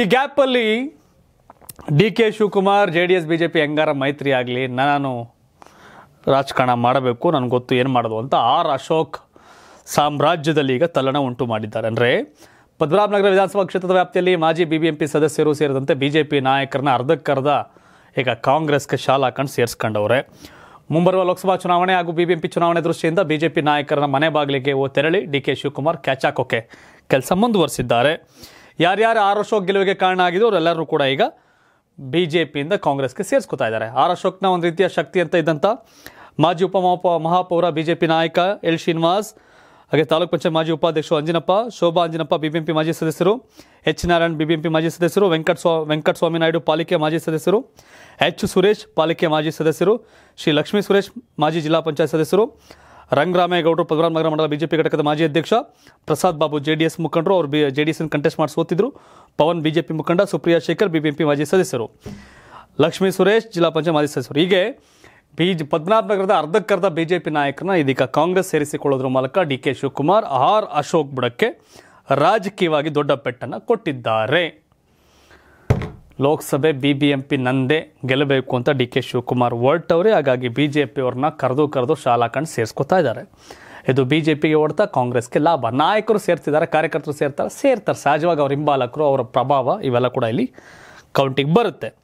ಈ ಗ್ಯಾಪಲ್ಲಿ D K Shivakumar J D S B J P ಹೆಂಗಾರ ಮೈತ್ರಿ ಆಗಲಿ ನಾನು ರಾಜಕಾರಣ ಮಾಡಬೇಕು ನನಗೆ ಗೊತ್ತು ಏನು ಮಾಡೋದು ಅಂತ ಆರ್ ಅಶೋಕ್ ಸಾಮ್ರಾಜ್ಯದಲ್ಲಿ ಈಗ ತಲ್ಲಣ ಉಂಟು ಮಾಡಿದ್ದಾರೆ ಅಂದರೆ ಪದ್ಮರಾಮನಗರ ವಿಧಾನಸಭಾ ಕ್ಷೇತ್ರದ ವ್ಯಾಪ್ತಿಯಲ್ಲಿ ಮಾಜಿ ಬಿ ಬಿ ಎಂ ಪಿ ಸದಸ್ಯರು ಸೇರಿದಂತೆ ಬಿ ಜೆ ಪಿ ನಾಯಕರನ್ನ ಅರ್ಧಕ್ಕರ್ಧ ಈಗ ಕಾಂಗ್ರೆಸ್ಗೆ ಶಾಲಾ ಹಾಕೊಂಡು ಸೇರಿಸ್ಕೊಂಡವ್ರೆ ಮುಂಬರುವ ಲೋಕಸಭಾ ಚುನಾವಣೆ ಹಾಗೂ ಬಿ ಬಿ ಎಂ ಪಿ ಚುನಾವಣೆ ದೃಷ್ಟಿಯಿಂದ ಬಿ ಜೆ ಪಿ ನಾಯಕರನ್ನ ಮನೆ ಬಾಗಿಲಿಗೆ ಓ ತೆರಳಿ ಡಿ ಕೆ ಶಿವಕುಮಾರ್ ಹಾಕೋಕೆ ಕೆಲಸ ಮುಂದುವರಿಸಿದ್ದಾರೆ ಯಾರ್ಯಾರು ಆರ್ ಅಶೋಕ್ ಗೆಲುವಿಗೆ ಕಾರಣ ಆಗಿದ್ರು ಅವರೆಲ್ಲರೂ ಕೂಡ ಈಗ ಬಿ ಜೆ ಪಿಯಿಂದ ಕಾಂಗ್ರೆಸ್ಗೆ ಸೇರಿಸ್ಕೊತಾ ಇದ್ದಾರೆ ಆರ್ ಅಶೋಕ್ನ ಒಂದು ರೀತಿಯ ಶಕ್ತಿ ಅಂತ ಇದ್ದಂಥ ಮಾಜಿ ಉಪ ಮಹಾಪೌರ ಬಿ ಜೆ ಪಿ ನಾಯಕ ಎಲ್ ಶ್ರೀನಿವಾಸ್ ಹಾಗೆ ತಾಲೂಕ್ ಪಂಚಾಯತ್ ಮಾಜಿ ಉಪಾಧ್ಯಕ್ಷ ಅಂಜಿನಪ್ಪ ಶೋಭಾ ಅಂಜಿನಪ್ಪ ಬಿಬಿಎಂಪಿ ಮಾಜಿ ಸದಸ್ಯರು ಎಚ್ ನಾರಾಯಣ್ ಬಿಬಿಎಂಪಿ ಮಾಜಿ ಸದಸ್ಯರು ವೆಂಕಟ ಸ್ವಾ ಸ್ವಾಮಿ ನಾಯ್ಡು ಪಾಲಿಕೆ ಮಾಜಿ ಸದಸ್ಯರು ಎಚ್ ಸುರೇಶ್ ಪಾಲಿಕೆ ಮಾಜಿ ಸದಸ್ಯರು ಶ್ರೀ ಲಕ್ಷ್ಮೀ ಸುರೇಶ್ ಮಾಜಿ ಜಿಲ್ಲಾ ಪಂಚಾಯತ್ ಸದಸ್ಯರು ರಂಗರಾಮೇಗೌಡರು ಪಗರಾಮ್ ನಗರ ಮಂಡಲ ಬಿಜೆಪಿ ಘಟಕದ ಮಾಜಿ ಅಧ್ಯಕ್ಷ ಪ್ರಸಾದ್ ಬಾಬು ಜೆಡಿಎಸ್ ಮುಖಂಡರು ಅವರು ಜೆಡಿಎಸ್ ಕಂಟೆಸ್ಟ್ ಮಾಡಿ ಸೋತಿದ್ರು ಪವನ್ ಬಿಜೆಪಿ ಮುಖಂಡ ಸುಪ್ರಿಯಾ ಶೇಖರ್ ಬಿಬಿಎಂಪಿ ಮಾಜಿ ಸದಸ್ಯರು ಲಕ್ಷ್ಮೀ ಸುರೇಶ್ ಜಿಲ್ಲಾ ಪಂಚಾಯತ್ ಮಾಜಿ ಸದಸ್ಯರು ಹೀಗೆ ಬಿ ನಗರದ ಅರ್ಧಕ್ಕರ್ಧ ಬಿಜೆಪಿ ನಾಯಕರನ್ನ ಇದೀಗ ಕಾಂಗ್ರೆಸ್ ಸೇರಿಸಿಕೊಳ್ಳೋದ್ರ ಮೂಲಕ D K Shivakumar R Ashok ಬುಡಕ್ಕೆ ರಾಜಕೀಯವಾಗಿ ದೊಡ್ಡ ಪೆಟ್ಟನ್ನು ಕೊಟ್ಟಿದ್ದಾರೆ ಲೋಕಸಭೆ ಬಿ ಬಿ ಎಂ ಪಿ ನಂದೇ ಗೆಲ್ಲಬೇಕು ಅಂತ ಡಿ ಕೆ ಶಿವಕುಮಾರ್ ಅವರೇ ಹಾಗಾಗಿ ಬಿ ಜೆ ಪಿಯವ್ರನ್ನ ಕರೆದು ಕರೆದು ಶಾಲಾ ಕಂಡು ಸೇರಿಸ್ಕೊತಾ ಇದ್ದಾರೆ ಇದು ಬಿ ಜೆ ಪಿಗೆ ಹೊಡ್ತಾ ಕಾಂಗ್ರೆಸ್ಗೆ ಲಾಭ ನಾಯಕರು ಸೇರ್ತಿದ್ದಾರೆ ಕಾರ್ಯಕರ್ತರು ಸೇರ್ತಾರೆ ಸೇರ್ತಾರೆ ಸಹಜವಾಗಿ ಅವ್ರ ಹಿಂಬಾಲಕರು ಅವರ ಪ್ರಭಾವ ಇವೆಲ್ಲ ಕೂಡ ಇಲ್ಲಿ ಕೌಂಟಿಗೆ ಬರುತ್ತೆ